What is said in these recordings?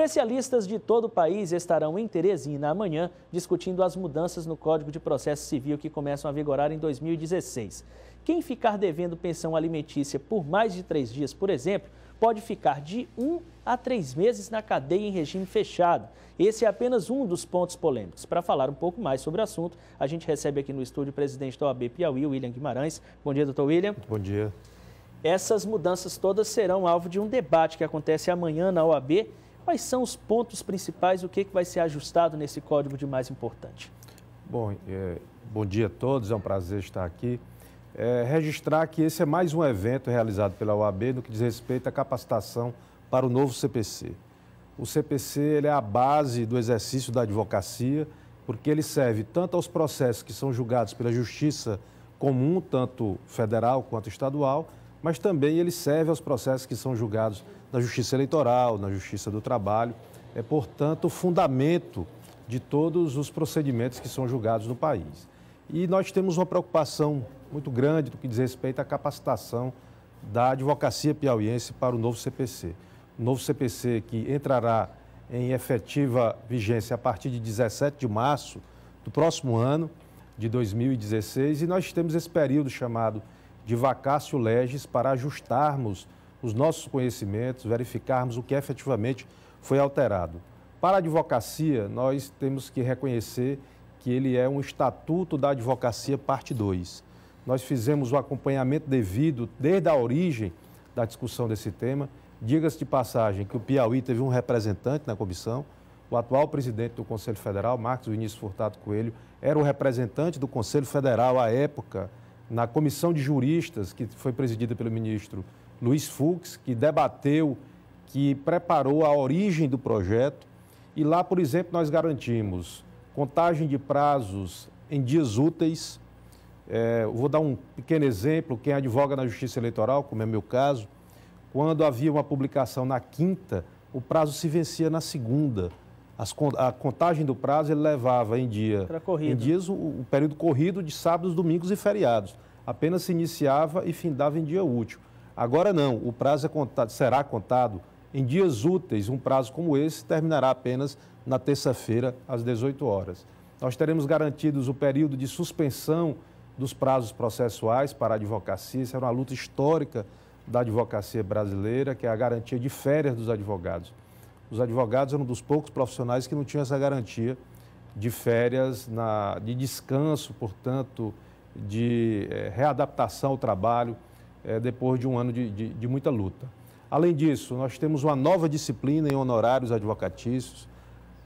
Especialistas de todo o país estarão em Teresina amanhã discutindo as mudanças no Código de Processo Civil que começam a vigorar em 2016. Quem ficar devendo pensão alimentícia por mais de três dias, por exemplo, pode ficar de um a três meses na cadeia em regime fechado. Esse é apenas um dos pontos polêmicos. Para falar um pouco mais sobre o assunto, a gente recebe aqui no estúdio o presidente da OAB Piauí, William Guimarães. Bom dia, doutor William. Bom dia. Essas mudanças todas serão alvo de um debate que acontece amanhã na OAB Quais são os pontos principais, o que, que vai ser ajustado nesse código de mais importante? Bom, é, bom dia a todos, é um prazer estar aqui. É, registrar que esse é mais um evento realizado pela OAB no que diz respeito à capacitação para o novo CPC. O CPC ele é a base do exercício da advocacia, porque ele serve tanto aos processos que são julgados pela Justiça comum, tanto federal quanto estadual, mas também ele serve aos processos que são julgados na Justiça Eleitoral, na Justiça do Trabalho. É, portanto, o fundamento de todos os procedimentos que são julgados no país. E nós temos uma preocupação muito grande do que diz respeito à capacitação da advocacia piauiense para o novo CPC. O novo CPC que entrará em efetiva vigência a partir de 17 de março do próximo ano de 2016 e nós temos esse período chamado de Vacácio Leges para ajustarmos os nossos conhecimentos, verificarmos o que efetivamente foi alterado. Para a advocacia, nós temos que reconhecer que ele é um Estatuto da Advocacia, parte 2. Nós fizemos o acompanhamento devido desde a origem da discussão desse tema. Diga-se de passagem que o Piauí teve um representante na comissão, o atual presidente do Conselho Federal, Marcos Vinícius Furtado Coelho, era o representante do Conselho Federal à época na comissão de juristas, que foi presidida pelo ministro Luiz Fux, que debateu, que preparou a origem do projeto. E lá, por exemplo, nós garantimos contagem de prazos em dias úteis. É, vou dar um pequeno exemplo: quem advoga na Justiça Eleitoral, como é meu caso, quando havia uma publicação na quinta, o prazo se vencia na segunda. As, a contagem do prazo ele levava em dia em dias o, o período corrido de sábados, domingos e feriados apenas se iniciava e findava em dia útil. Agora não, o prazo é contado, será contado em dias úteis. Um prazo como esse terminará apenas na terça-feira, às 18 horas. Nós teremos garantidos o período de suspensão dos prazos processuais para a advocacia. Isso era uma luta histórica da advocacia brasileira, que é a garantia de férias dos advogados. Os advogados eram um dos poucos profissionais que não tinham essa garantia de férias, na, de descanso, portanto, de é, readaptação ao trabalho é, depois de um ano de, de, de muita luta. Além disso, nós temos uma nova disciplina em honorários advocatícios.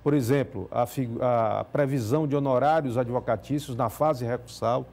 Por exemplo, a, a previsão de honorários advocatícios na fase recursal,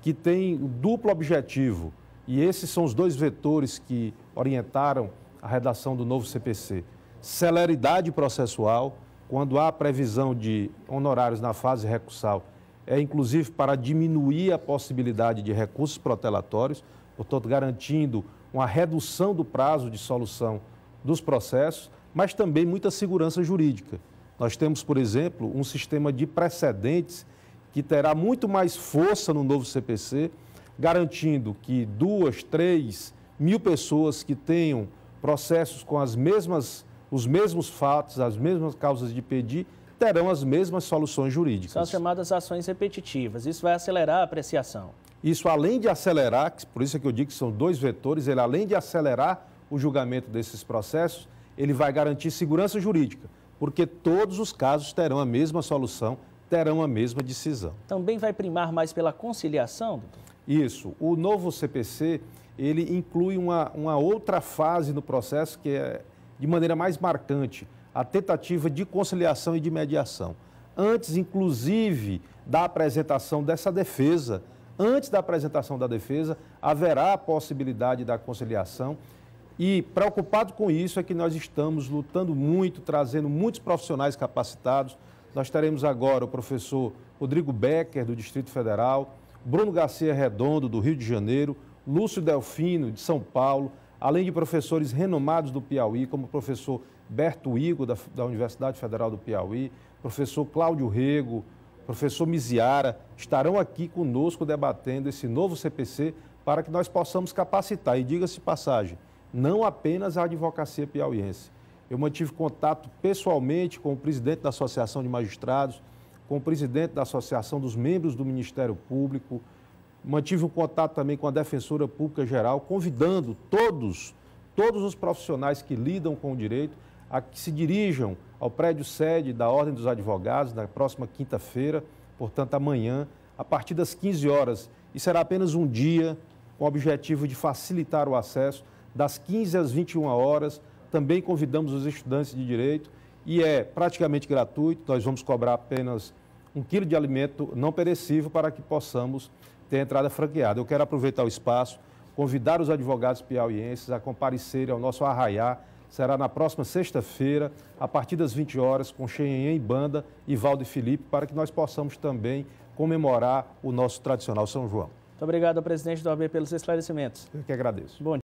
que tem duplo objetivo. E esses são os dois vetores que orientaram a redação do novo CPC. Celeridade processual, quando há previsão de honorários na fase recursal é, inclusive para diminuir a possibilidade de recursos protelatórios, portanto, garantindo uma redução do prazo de solução dos processos, mas também muita segurança jurídica. Nós temos, por exemplo, um sistema de precedentes que terá muito mais força no novo CPC, garantindo que duas, três mil pessoas que tenham processos com as mesmas, os mesmos fatos, as mesmas causas de pedir, terão as mesmas soluções jurídicas. São as chamadas ações repetitivas. Isso vai acelerar a apreciação. Isso, além de acelerar, por isso é que eu digo que são dois vetores, ele além de acelerar o julgamento desses processos, ele vai garantir segurança jurídica, porque todos os casos terão a mesma solução, terão a mesma decisão. Também vai primar mais pela conciliação, doutor? Isso. O novo CPC, ele inclui uma, uma outra fase no processo que é de maneira mais marcante, a tentativa de conciliação e de mediação. Antes, inclusive, da apresentação dessa defesa, antes da apresentação da defesa, haverá a possibilidade da conciliação. E preocupado com isso é que nós estamos lutando muito, trazendo muitos profissionais capacitados. Nós teremos agora o professor Rodrigo Becker, do Distrito Federal, Bruno Garcia Redondo, do Rio de Janeiro, Lúcio Delfino, de São Paulo, além de professores renomados do Piauí, como o professor Berto Igo, da, da Universidade Federal do Piauí, professor Cláudio Rego, professor Miziara, estarão aqui conosco debatendo esse novo CPC para que nós possamos capacitar. E diga-se passagem, não apenas a advocacia piauiense. Eu mantive contato pessoalmente com o presidente da Associação de Magistrados, com o presidente da Associação dos Membros do Ministério Público, mantive um contato também com a Defensora Pública Geral, convidando todos, todos os profissionais que lidam com o direito a que se dirijam ao prédio sede da Ordem dos Advogados na próxima quinta-feira, portanto amanhã, a partir das 15 horas, e será apenas um dia com o objetivo de facilitar o acesso das 15 às 21 horas. Também convidamos os estudantes de direito e é praticamente gratuito. Nós vamos cobrar apenas um quilo de alimento não perecível para que possamos ter entrada franqueada. Eu quero aproveitar o espaço, convidar os advogados piauienses a comparecerem ao nosso arraiar será na próxima sexta-feira, a partir das 20 horas, com Cheyenne e Banda, e Valdo e Felipe, para que nós possamos também comemorar o nosso tradicional São João. Muito obrigado presidente do AB, pelos esclarecimentos. Eu que agradeço. Bom